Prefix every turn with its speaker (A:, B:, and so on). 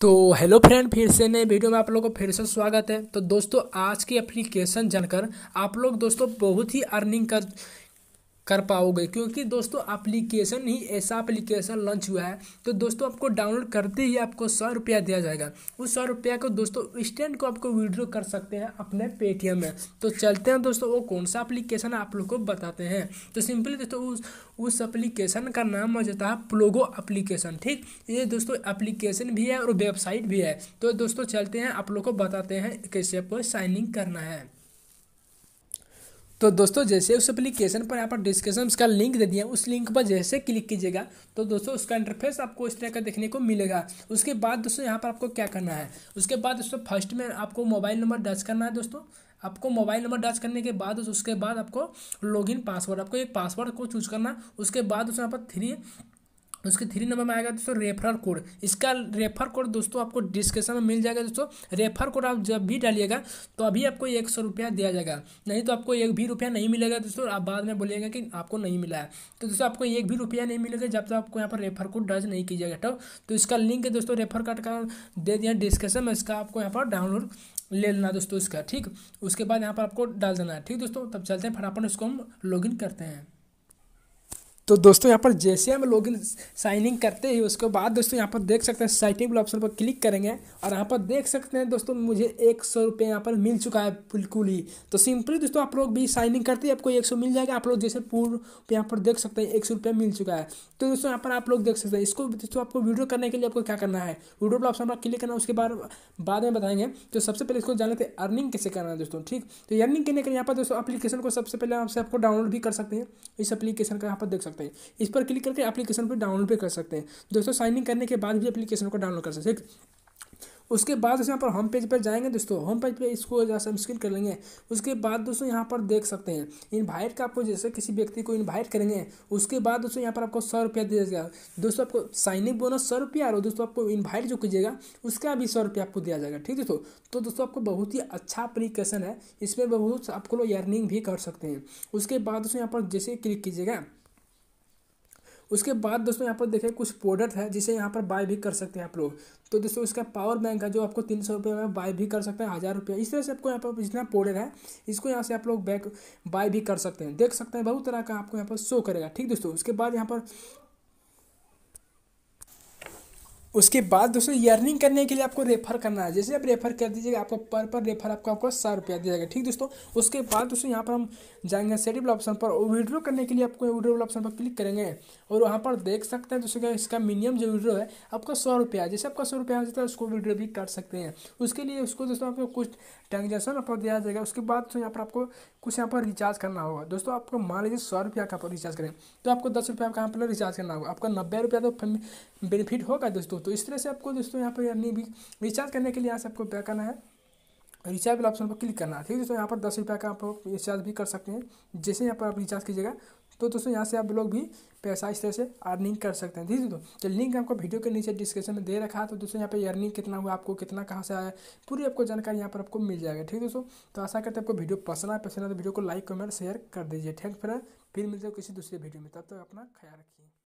A: तो hello friend फिर से नए वीडियो में आप लोगों को फिर से स्वागत है तो दोस्तों आज की एप्लीकेशन जानकर आप लोग दोस्तों बहुत ही अर्निंग कर कर पाओगे क्योंकि दोस्तों एप्लीकेशन ही ऐसा एप्लीकेशन लॉन्च हुआ है तो दोस्तों आपको डाउनलोड करते ही आपको सौ रुपया दिया जाएगा उस सौ रुपया को दोस्तों स्टैंड को आपको विड्रो कर सकते हैं अपने पेटीएम में तो चलते हैं दोस्तों वो कौन सा एप्लीकेशन आप लोग को बताते हैं तो सिंपली दोस्तों उस उस एप्लीकेशन का नाम हो जाता है प्लोगो एप्लीकेशन ठीक ये दोस्तों एप्लीकेशन भी है और वेबसाइट भी है तो दोस्तों चलते हैं आप लोग को बताते हैं कैसे आपको साइनिंग करना है तो दोस्तों जैसे उस एप्लीकेशन पर यहाँ पर डिस्क्रिप्शन का लिंक दे दिया उस लिंक पर जैसे क्लिक कीजिएगा तो दोस्तों उसका इंटरफेस आपको इस तरह का देखने को मिलेगा उसके बाद दोस्तों यहाँ पर आपको क्या करना है उसके बाद दोस्तों फर्स्ट में आपको मोबाइल नंबर दर्ज करना है दोस्तों आपको मोबाइल नंबर दर्ज करने के बाद उसके बाद आपको लॉगिन पासवर्ड आपको एक पासवर्ड को चूज करना उसके बाद उसमें यहाँ पर थ्री उसके थ्री नंबर में आएगा दोस्तों रेफर कोड इसका रेफर कोड दोस्तों आपको डिस्क्रिप्शन में मिल जाएगा दोस्तों रेफर कोड आप जब भी डालिएगा तो अभी आपको एक सौ रुपया दिया जाएगा नहीं तो आपको एक भी रुपया नहीं मिलेगा दोस्तों आप बाद में बोलिएगा कि आपको नहीं मिला है तो दोस्तों आपको एक भी रुपया नहीं मिलेगा जब तक तो आपको यहाँ पर रेफर कोड दर्ज नहीं कीजिएगा तो, तो इसका लिंक दोस्तों रेफर कार्ड का दे दिया डिस्क्रिप्शन में इसका आपको यहाँ पर डाउनलोड ले लेना दोस्तों इसका ठीक उसके बाद यहाँ पर आपको डाल देना है ठीक दोस्तों तब चलते हैं फटाफट इसको हम इन करते हैं तो दोस्तों यहाँ पर जैसे हम लॉगिन साइनिंग करते ही उसके बाद दोस्तों यहाँ पर देख सकते हैं साइटिंग वाले ऑप्शन पर क्लिक करेंगे और यहाँ पर देख सकते हैं दोस्तों मुझे एक सौ रुपये यहाँ पर मिल चुका है बिल्कुल ही तो सिंपली दोस्तों आप लोग भी साइनिंग करते ही आपको एक सौ मिल जाएगा आप लोग जैसे पूर्व यहाँ पर देख सकते हैं एक सौ रुपया मिल चुका है तो दोस्तों यहाँ पर आप लोग देख सकते हैं इसको दोस्तों आपको वीडियो करने के लिए आपको क्या करना है वीडियो वाला ऑप्शन पर क्लिक करना उसके बाद बाद में बताएंगे तो सबसे पहले इसको जान लेते हैं अर्निंग कैसे करना है दोस्तों ठीक तो अर्निंग करने के लिए यहाँ पर दोस्तों अपलीकेशन को सबसे पहले आपसे आपको डाउनलोड भी कर सकते हैं इस अपलीकेशन का यहाँ पर देख सकते हैं सकते हैं इस पर क्लिक करके एप्लीकेशन पर डाउनलोड भी कर सकते हैं दोस्तों साइन इन करने के बाद भी एप्लीकेशन को डाउनलोड कर सकते हैं उसके बाद यहाँ पर होम पेज पर जाएंगे दोस्तों होम पेज पर इसको जैसे हम स्क्रीन कर लेंगे उसके बाद दोस्तों यहाँ पर देख सकते हैं इनवाइट का आपको जैसे किसी व्यक्ति को इनवाइट करेंगे उसके बाद दोस्तों यहाँ पर आपको सौ रुपया दिया जाएगा दोस्तों आपको साइनिंग बोनस सौ रुपया और दोस्तों आपको इन्वाइट जो कीजिएगा उसका भी सौ रुपया आपको दिया जाएगा ठीक दोस्तों तो दोस्तों आपको बहुत ही अच्छा अप्लीकेशन है इसमें बहुत आपको लोग अर्निंग भी कर सकते हैं उसके बाद दोस्तों यहाँ पर जैसे क्लिक कीजिएगा उसके बाद दोस्तों यहाँ पर देखिए कुछ प्रोडक्ट है जिसे यहाँ पर बाय भी कर सकते हैं आप लोग तो दोस्तों इसका पावर बैंक है जो आपको तीन सौ रुपये में बाय भी कर सकते हैं हज़ार रुपये इस तरह से आपको यहाँ पर जितना प्रोडक्ट है इसको यहाँ से आप लोग बैक बाय भी कर सकते हैं देख सकते हैं बहुत तरह का आपको यहाँ पर शो करेगा ठीक दोस्तों उसके बाद यहाँ पर उसके बाद दोस्तों यर्निंग करने के लिए आपको रेफर करना है जैसे आप रेफर कर दीजिएगा आपको पर पर रेफर आपको आपको सौ रुपया दिया जाएगा ठीक दोस्तों उसके बाद दोस्तों यहाँ पर हम जाएंगे सेटिबल ऑप्शन पर विड्रो करने के लिए आपको विड्रोल ऑप्शन पर क्लिक करेंगे और वहाँ पर देख सकते हैं दोस्तों इसका मिनिमम जो विड्रो है आपका सौ रुपया जैसे आपका सौ रुपया हो जाता है उसको विड्रो भी कर सकते हैं उसके लिए उसको दोस्तों आपको कुछ ट्रांजेक्शन आपको दिया जाएगा उसके बाद दोस्तों यहाँ पर आपको कुछ यहाँ पर रिचार्ज करना होगा दोस्तों आपको मान लीजिए सौ रुपया का रिचार्ज करें तो आपको दस रुपया कहाँ पर रिचार्ज करना होगा आपका नब्बे रुपया तो बेनिफिट होगा दोस्तों दोस्तों तो इस तरह से आपको दोस्तों यहाँ पर अर्निंग भी रिचार्ज करने के लिए यहाँ से आपको क्या करना है रिचार्ज वाला ऑप्शन पर क्लिक करना है ठीक है दोस्तों यहाँ पर दस रुपये का आप रिचार्ज भी कर सकते हैं जैसे यहाँ पर आप रिचार्ज कीजिएगा तो दोस्तों यहाँ से आप लोग भी पैसा इस तरह से अर्निंग कर सकते हैं ठीक है दोस्तों तो लिंक आपको वीडियो के नीचे डिस्क्रिप्शन में दे रखा है तो दोस्तों यहाँ पर अर्निंग कितना हुआ आपको कितना कहाँ से आया पूरी आपको जानकारी यहाँ पर आपको मिल जाएगा ठीक है दोस्तों तो आशा करते हैं आपको वीडियो पसंद आए पसंद आए तो वीडियो को लाइक कमेंट शेयर कर दीजिए थैंक फिर फिर मिलते हो किसी दूसरे वीडियो में तब तक अपना ख्याल रखिए